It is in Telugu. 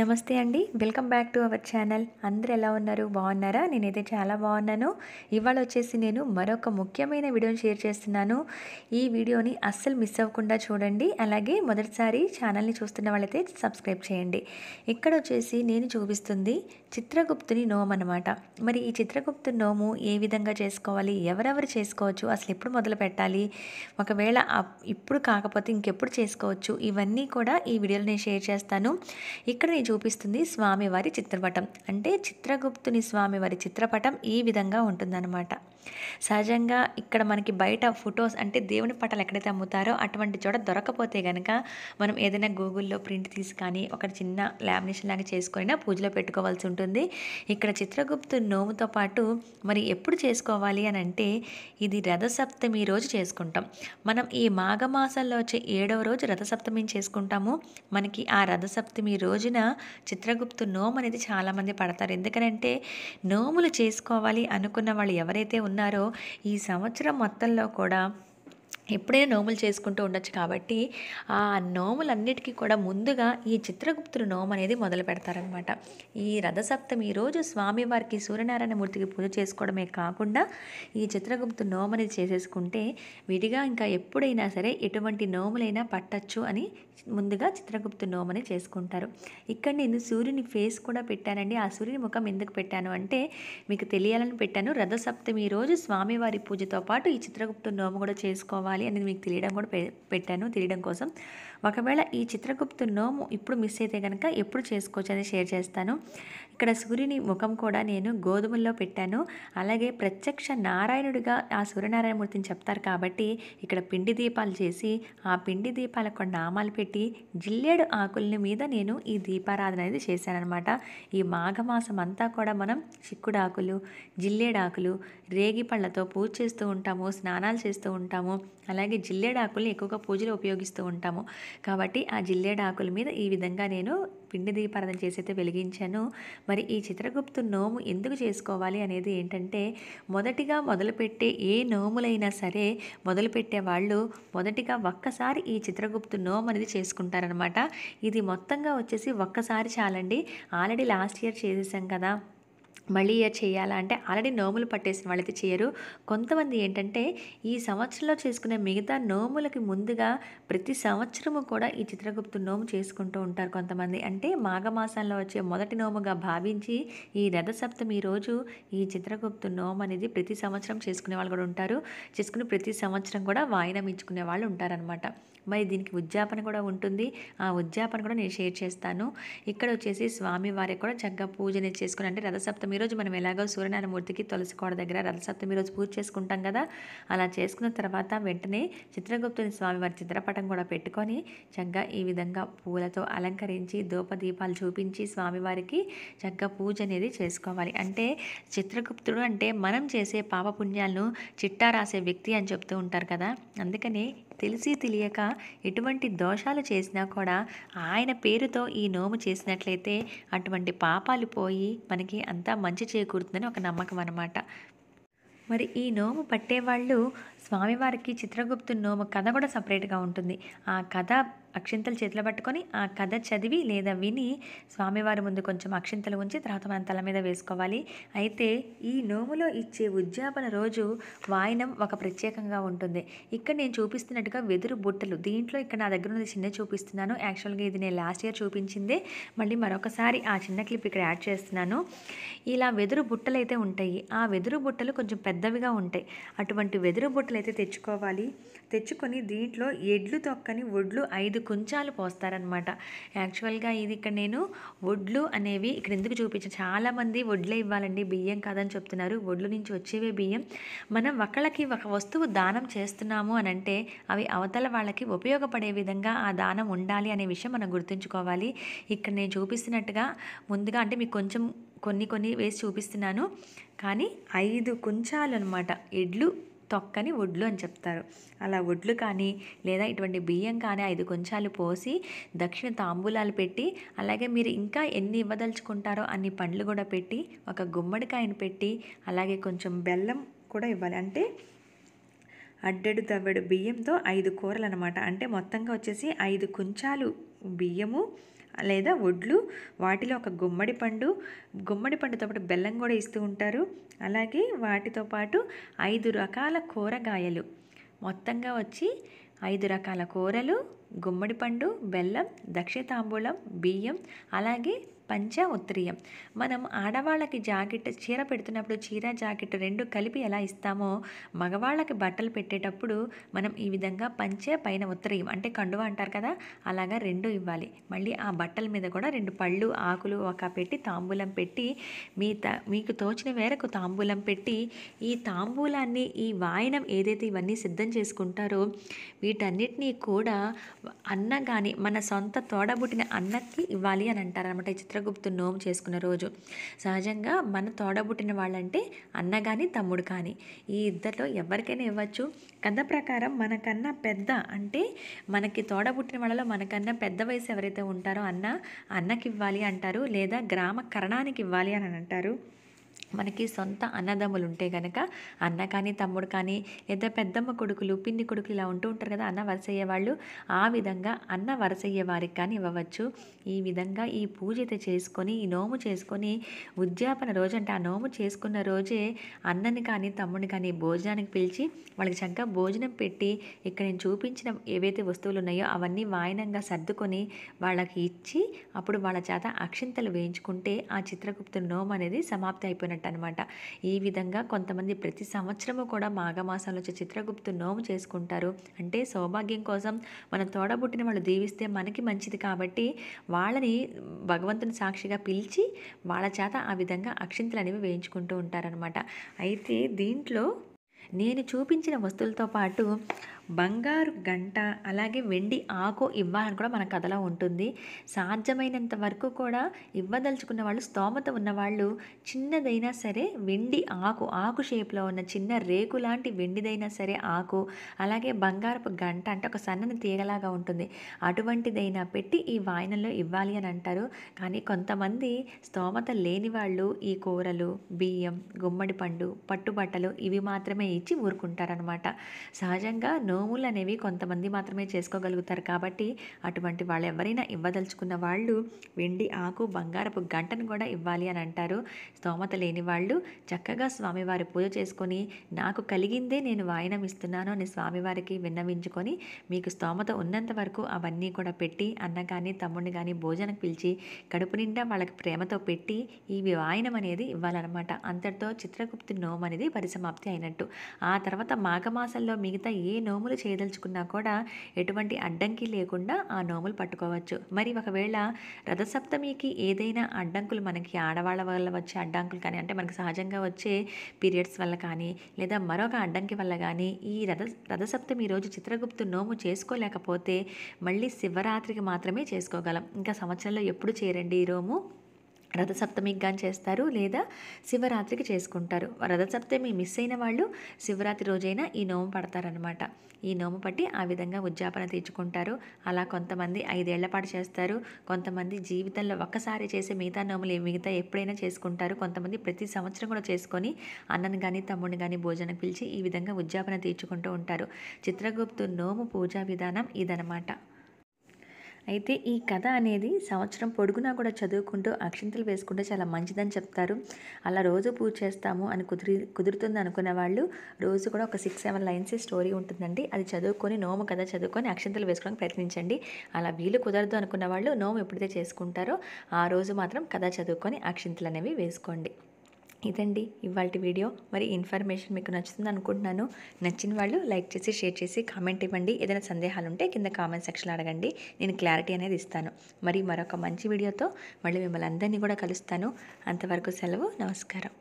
నమస్తే అండి welcome back to our channel అందరు ఎలా ఉన్నారు బాగున్నారా నేనైతే చాలా బాగున్నాను ఇవాళ వచ్చేసి నేను మరొక ముఖ్యమైన వీడియోని షేర్ చేస్తున్నాను ఈ వీడియోని అస్సలు మిస్ అవ్వకుండా చూడండి అలాగే మొదటిసారి ఛానల్ని చూస్తున్న వాళ్ళైతే సబ్స్క్రైబ్ చేయండి ఇక్కడ వచ్చేసి నేను చూపిస్తుంది చిత్రగుప్తుని నోము అనమాట మరి ఈ చిత్రగుప్తు నోము ఏ విధంగా చేసుకోవాలి ఎవరెవరు చేసుకోవచ్చు అసలు ఎప్పుడు మొదలు పెట్టాలి ఒకవేళ ఇప్పుడు కాకపోతే ఇంకెప్పుడు చేసుకోవచ్చు ఇవన్నీ కూడా ఈ వీడియోలో నేను షేర్ చేస్తాను ఇక్కడ చూపిస్తుంది స్వామివారి చిత్రపటం అంటే చిత్రగుప్తుని స్వామివారి చిత్రపటం ఈ విధంగా ఉంటుందన్నమాట సహజంగా ఇక్కడ మనకి బయట ఫొటోస్ అంటే దేవుని పటాలు ఎక్కడైతే అమ్ముతారో అటువంటి చోట దొరకపోతే కనుక మనం ఏదైనా గూగుల్లో ప్రింట్ తీసి కానీ ఒక చిన్న లామినేషన్ లాగా చేసుకునినా పూజలో పెట్టుకోవాల్సి ఉంటుంది ఇక్కడ చిత్రగుప్తు నోముతో పాటు మరి ఎప్పుడు చేసుకోవాలి అని అంటే ఇది రథసప్తమి రోజు చేసుకుంటాం మనం ఈ మాఘమాసంలో వచ్చే ఏడవ రోజు రథసప్తమిని చేసుకుంటాము మనకి ఆ రథసప్తమి రోజున చిత్రగుప్తు నోము అనేది చాలామంది పడతారు ఎందుకనంటే నోములు చేసుకోవాలి అనుకున్న వాళ్ళు ఎవరైతే ఉన్నారో ఈ సంవత్సరం మొత్తంలో కూడా ఎప్పుడైనా నోములు చేసుకుంటూ ఉండొచ్చు కాబట్టి ఆ నోములన్నిటికీ కూడా ముందుగా ఈ చిత్రగుప్తుడు నోము అనేది మొదలు పెడతారనమాట ఈ రథసప్తమి రోజు స్వామివారికి సూర్యనారాయణమూర్తికి పూజ చేసుకోవడమే కాకుండా ఈ చిత్రగుప్తు నోము అనేది చేసేసుకుంటే విడిగా ఇంకా ఎప్పుడైనా సరే ఎటువంటి నోములైనా పట్టచ్చు అని ముందుగా చిత్రగుప్తు నోమని చేసుకుంటారు ఇక్కడ నేను సూర్యుని ఫేస్ కూడా పెట్టానండి ఆ సూర్యుని ముఖం ఎందుకు పెట్టాను అంటే మీకు తెలియాలని పెట్టాను రథసప్తమి రోజు స్వామివారి పూజతో పాటు ఈ చిత్రగుప్తు నోమ కూడా చేసుకోవాలి అనేది మీకు తెలియడం కూడా పెట్టాను తెలియడం కోసం ఒకవేళ ఈ చిత్రగుప్తు నోము ఇప్పుడు మిస్ అయితే కనుక ఎప్పుడు చేసుకోవచ్చు అనేది షేర్ చేస్తాను ఇక్కడ సూర్యుని ముఖం కూడా నేను గోధుమల్లో పెట్టాను అలాగే ప్రత్యక్ష నారాయణుడిగా ఆ సూర్యనారాయణమూర్తిని చెప్తారు కాబట్టి ఇక్కడ పిండి దీపాలు చేసి ఆ పిండి దీపాలకు నామాలు పెట్టి పెట్టి జిల్లేడు ఆకుల్ని మీద నేను ఈ దీపారాధన అనేది చేశాననమాట ఈ మాఘమాసం అంతా కూడా మనం చిక్కుడాకులు జిల్లేడాకులు రేగి పళ్ళతో పూజ చేస్తూ ఉంటాము స్నానాలు చేస్తూ ఉంటాము అలాగే జిల్లేడాకుల్ని ఎక్కువగా పూజలు ఉపయోగిస్తూ ఉంటాము కాబట్టి ఆ జిల్లేడాకుల మీద ఈ విధంగా నేను పిండి దీపారాధన చేసైతే వెలిగించాను మరి ఈ చిత్రగుప్తు నోము ఎందుకు చేసుకోవాలి అనేది ఏంటంటే మొదటిగా మొదలుపెట్టే ఏ నోములైనా సరే మొదలుపెట్టే వాళ్ళు మొదటిగా ఒక్కసారి ఈ చిత్రగుప్తు నోము అనేది చేసుకుంటారనమాట ఇది మొత్తంగా వచ్చేసి ఒక్కసారి చాలండి ఆల్రెడీ లాస్ట్ ఇయర్ చేసేసాం కదా మళ్ళీ ఇయర్ చేయాలా అంటే ఆల్రెడీ నోములు పట్టేసిన వాళ్ళైతే చేయరు కొంతమంది ఏంటంటే ఈ సంవత్సరంలో చేసుకునే మిగతా నోములకి ముందుగా ప్రతి సంవత్సరము కూడా ఈ చిత్రగుప్తు నోము చేసుకుంటూ ఉంటారు కొంతమంది అంటే మాఘమాసంలో వచ్చే మొదటి నోముగా భావించి ఈ రథసప్తమి రోజు ఈ చిత్రగుప్తు నోము అనేది ప్రతి సంవత్సరం చేసుకునే వాళ్ళు కూడా ఉంటారు చేసుకుని ప్రతి సంవత్సరం కూడా వాయిన ఇచ్చుకునే వాళ్ళు ఉంటారనమాట మరి దీనికి ఉద్యాపన కూడా ఉంటుంది ఆ ఉద్యాపన కూడా నేను షేర్ చేస్తాను ఇక్కడ వచ్చేసి స్వామివారికి కూడా చక్కగా పూజ చేసుకుని అంటే రథసప్తమి సప్తమి రోజు మనం ఎలాగో సూర్యనారాయణమూర్తికి తులసి కోడ దగ్గర రథసప్తమి రోజు పూజ చేసుకుంటాం కదా అలా చేసుకున్న తర్వాత వెంటనే చిత్రగుప్తుని స్వామి వారి చిత్రపటం కూడా పెట్టుకొని చక్కగా ఈ విధంగా పూలతో అలంకరించి దీపాలు చూపించి స్వామివారికి చక్కగా పూజ అనేది చేసుకోవాలి అంటే చిత్రగుప్తుడు అంటే మనం చేసే పాపపుణ్యాలను చిట్టా రాసే వ్యక్తి అని చెప్తూ ఉంటారు కదా అందుకని తెలిసి తెలియక ఎటువంటి దోషాలు చేసినా కూడా ఆయన పేరుతో ఈ నోము చేసినట్లయితే అటువంటి పాపాలు పోయి మనకి అంతా మంచి చేకూరుతుందని ఒక నమ్మకం అనమాట మరి ఈ నోము పట్టేవాళ్ళు స్వామివారికి చిత్రగుప్తున్నో ఒక కథ కూడా సపరేట్గా ఉంటుంది ఆ కథ అక్షింతలు చేతిలో పట్టుకొని ఆ కథ చదివి లేదా విని స్వామివారి ముందు కొంచెం అక్షింతలు ఉంచి తర్వాత మనం తల మీద వేసుకోవాలి అయితే ఈ నోములో ఇచ్చే ఉద్యాపన రోజు వాయనం ఒక ప్రత్యేకంగా ఉంటుంది ఇక్కడ నేను చూపిస్తున్నట్టుగా వెదురు బుట్టలు దీంట్లో ఇక్కడ నా దగ్గర ఉన్నది చిన్న చూపిస్తున్నాను యాక్చువల్గా ఇది నేను లాస్ట్ ఇయర్ చూపించిందే మళ్ళీ మరొకసారి ఆ చిన్న క్లిప్ ఇక్కడ యాడ్ చేస్తున్నాను ఇలా వెదురు బుట్టలు అయితే ఉంటాయి ఆ వెదురు బుట్టలు కొంచెం పెద్దవిగా ఉంటాయి అటువంటి వెదురు బుట్టలు మూటలు అయితే తెచ్చుకోవాలి తెచ్చుకొని దీంట్లో ఎడ్లు తొక్కని ఒడ్లు ఐదు కుంచాలు పోస్తారనమాట యాక్చువల్గా ఇది ఇక్కడ నేను ఒడ్లు అనేవి ఇక్కడ ఎందుకు చూపించాను చాలామంది ఒడ్లే ఇవ్వాలండి బియ్యం కాదని చెప్తున్నారు ఒడ్లు నుంచి వచ్చేవే బియ్యం మనం ఒకళ్ళకి ఒక వస్తువు దానం చేస్తున్నాము అని అంటే అవి అవతల వాళ్ళకి ఉపయోగపడే విధంగా ఆ దానం ఉండాలి అనే విషయం మనం గుర్తుంచుకోవాలి ఇక్కడ నేను చూపిస్తున్నట్టుగా ముందుగా అంటే మీకు కొంచెం కొన్ని కొన్ని వేసి చూపిస్తున్నాను కానీ ఐదు కుంచాలు అనమాట ఎడ్లు తొక్కని వడ్లు అని చెప్తారు అలా వడ్లు కానీ లేదా ఇటువంటి బియ్యం కానీ ఐదు కొంచాలు పోసి దక్షిణ తాంబూలాలు పెట్టి అలాగే మీరు ఇంకా ఎన్ని ఇవ్వదలుచుకుంటారో అన్ని పండ్లు కూడా పెట్టి ఒక గుమ్మడికాయను పెట్టి అలాగే కొంచెం బెల్లం కూడా ఇవ్వాలి అంటే అడ్డెడు తవ్వడు బియ్యంతో ఐదు కూరలు అనమాట అంటే మొత్తంగా వచ్చేసి ఐదు కొంచాలు బియ్యము లేదా వడ్లు వాటిలో ఒక గుమ్మడి పండు గుమ్మడి పండుతో పాటు బెల్లం కూడా ఇస్తూ ఉంటారు అలాగే వాటితో పాటు ఐదు రకాల కూరగాయలు మొత్తంగా వచ్చి ఐదు రకాల కూరలు గుమ్మడి పండు బెల్లం దక్షితాంబూలం బియ్యం అలాగే పంచ ఉత్తరీయం మనం ఆడవాళ్ళకి జాకెట్ చీర పెడుతున్నప్పుడు చీర జాకెట్ రెండు కలిపి ఎలా ఇస్తామో మగవాళ్ళకి బట్టలు పెట్టేటప్పుడు మనం ఈ విధంగా పంచే పైన ఉత్తరీయం అంటే కండువ అంటారు కదా అలాగా రెండు ఇవ్వాలి మళ్ళీ ఆ బట్టల మీద కూడా రెండు పళ్ళు ఆకులు ఒక పెట్టి తాంబూలం పెట్టి మీ మీకు తోచిన మేరకు తాంబూలం పెట్టి ఈ తాంబూలాన్ని ఈ వాయనం ఏదైతే ఇవన్నీ సిద్ధం చేసుకుంటారో వీటన్నిటినీ కూడా అన్న కానీ మన సొంత తోడబుట్టిన అన్నకి ఇవ్వాలి అని అంటారనమాట ఈ చిత్రగుప్తు నోము చేసుకున్న రోజు సహజంగా మన తోడబుట్టిన వాళ్ళంటే అన్న కానీ తమ్ముడు కానీ ఈ ఇద్దరిలో ఎవరికైనా ఇవ్వచ్చు కథ ప్రకారం మనకన్నా పెద్ద అంటే మనకి తోడబుట్టిన వాళ్ళలో మనకన్నా పెద్ద వయసు ఎవరైతే ఉంటారో అన్న అన్నకి ఇవ్వాలి అంటారు లేదా గ్రామ కరణానికి ఇవ్వాలి అని అంటారు మనకి సొంత అన్నదమ్ములు ఉంటే కనుక అన్న కానీ తమ్ముడు కానీ లేదా పెద్దమ్మ కొడుకులు పిన్ని కొడుకులు ఇలా ఉంటూ ఉంటారు కదా అన్న వరసయ్యే వాళ్ళు ఆ విధంగా అన్న వరసయ్యే వారికి కానీ ఇవ్వవచ్చు ఈ విధంగా ఈ పూజ అయితే చేసుకొని ఈ నోము చేసుకొని ఉద్యాపన రోజు అంటే ఆ నోము చేసుకున్న రోజే అన్నని కానీ తమ్ముడిని కానీ భోజనానికి పిలిచి వాళ్ళకి చక్కగా భోజనం పెట్టి ఇక్కడ నేను చూపించిన ఏవైతే వస్తువులు ఉన్నాయో అవన్నీ వాయనంగా సర్దుకొని వాళ్ళకి ఇచ్చి అప్పుడు వాళ్ళ చేత అక్షింతలు వేయించుకుంటే ఆ చిత్రగుప్తు నోము అనేది సమాప్తి అయిపోయింది చేస్తున్నట్టు అనమాట ఈ విధంగా కొంతమంది ప్రతి సంవత్సరము కూడా మాఘమాసంలో వచ్చి చిత్రగుప్తు నోము చేసుకుంటారు అంటే సౌభాగ్యం కోసం మనం తోడబుట్టిన వాళ్ళు దీవిస్తే మనకి మంచిది కాబట్టి వాళ్ళని భగవంతుని సాక్షిగా పిలిచి వాళ్ళ చేత ఆ విధంగా అక్షింతలు అనేవి వేయించుకుంటూ ఉంటారనమాట అయితే దీంట్లో నేను చూపించిన వస్తువులతో పాటు బంగారు గంట అలాగే వెండి ఆకు ఇవ్వాలని కూడా మన కథలో ఉంటుంది సాధ్యమైనంత వరకు కూడా ఇవ్వదలుచుకున్న వాళ్ళు స్తోమత ఉన్నవాళ్ళు చిన్నదైనా సరే వెండి ఆకు ఆకు షేప్లో ఉన్న చిన్న రేకు లాంటి వెండిదైనా సరే ఆకు అలాగే బంగారపు గంట అంటే ఒక సన్నని తీగలాగా ఉంటుంది అటువంటిదైనా పెట్టి ఈ వాయనంలో ఇవ్వాలి అని అంటారు కానీ కొంతమంది స్తోమత లేని వాళ్ళు ఈ కూరలు బియ్యం గుమ్మడి పండు పట్టుబట్టలు ఇవి మాత్రమే ఇచ్చి ఊరుకుంటారనమాట సహజంగా నోములు అనేవి కొంతమంది మాత్రమే చేసుకోగలుగుతారు కాబట్టి అటువంటి వాళ్ళు ఎవరైనా ఇవ్వదలుచుకున్న వాళ్ళు వెండి ఆకు బంగారపు గంటను కూడా ఇవ్వాలి అని అంటారు స్తోమత లేని వాళ్ళు చక్కగా స్వామివారి పూజ చేసుకొని నాకు కలిగిందే నేను వాయినం ఇస్తున్నాను అని స్వామివారికి విన్నవించుకొని మీకు స్తోమత ఉన్నంత వరకు అవన్నీ కూడా పెట్టి అన్న కానీ తమ్ముడిని కానీ భోజనం పిలిచి కడుపు నిండా వాళ్ళకి ప్రేమతో పెట్టి ఈ వాయినం అనేది ఇవ్వాలన్నమాట అంతటితో చిత్రగుప్తి నోమనేది అనేది పరిసమాప్తి అయినట్టు ఆ తర్వాత మాఘమాసంలో మిగతా ఏ నోము నోములు చేయదలుచుకున్నా కూడా ఎటువంటి అడ్డంకి లేకుండా ఆ నోములు పట్టుకోవచ్చు మరి ఒకవేళ రథసప్తమికి ఏదైనా అడ్డంకులు మనకి ఆడవాళ్ళ వల్ల వచ్చే అడ్డంకులు కానీ అంటే మనకి సహజంగా వచ్చే పీరియడ్స్ వల్ల కానీ లేదా మరొక అడ్డంకి వల్ల కానీ ఈ రథ రథసప్తమి రోజు చిత్రగుప్తు నోము చేసుకోలేకపోతే మళ్ళీ శివరాత్రికి మాత్రమే చేసుకోగలం ఇంకా సంవత్సరంలో ఎప్పుడు చేరండి ఈ రోము రథసప్తమికి కానీ చేస్తారు లేదా శివరాత్రికి చేసుకుంటారు రథసప్తమి మిస్ అయిన వాళ్ళు శివరాత్రి రోజైనా ఈ నోము పడతారనమాట ఈ నోము పట్టి ఆ విధంగా ఉద్యాపన తీర్చుకుంటారు అలా కొంతమంది ఐదేళ్ల పాటు చేస్తారు కొంతమంది జీవితంలో ఒక్కసారి చేసే మిగతా నోములు మిగతా ఎప్పుడైనా చేసుకుంటారు కొంతమంది ప్రతి సంవత్సరం కూడా చేసుకొని అన్నను కానీ తమ్ముడిని కానీ భోజనం పిలిచి ఈ విధంగా ఉద్యాపన తీర్చుకుంటూ ఉంటారు చిత్రగుప్తు నోము పూజా విధానం ఇదనమాట అయితే ఈ కథ అనేది సంవత్సరం పొడుగునా కూడా చదువుకుంటూ అక్షింతలు వేసుకుంటే చాలా మంచిదని చెప్తారు అలా రోజు పూజ చేస్తాము అని కుదిరి కుదురుతుంది అనుకున్న వాళ్ళు రోజు కూడా ఒక సిక్స్ సెవెన్ లైన్స్ స్టోరీ ఉంటుందండి అది చదువుకొని నోము కథ చదువుకొని అక్షింతలు వేసుకోవడానికి ప్రయత్నించండి అలా వీలు కుదరదు అనుకున్న వాళ్ళు నోము ఎప్పుడైతే చేసుకుంటారో ఆ రోజు మాత్రం కథ చదువుకొని అక్షింతలు అనేవి వేసుకోండి ఇదండి ఇవాళ వీడియో మరి ఇన్ఫర్మేషన్ మీకు నచ్చుతుంది అనుకుంటున్నాను నచ్చిన వాళ్ళు లైక్ చేసి షేర్ చేసి కామెంట్ ఇవ్వండి ఏదైనా సందేహాలు ఉంటే కింద కామెంట్ సెక్షన్లో అడగండి నేను క్లారిటీ అనేది ఇస్తాను మరి మరొక మంచి వీడియోతో మళ్ళీ మిమ్మల్ని అందరినీ కూడా కలుస్తాను అంతవరకు సెలవు నమస్కారం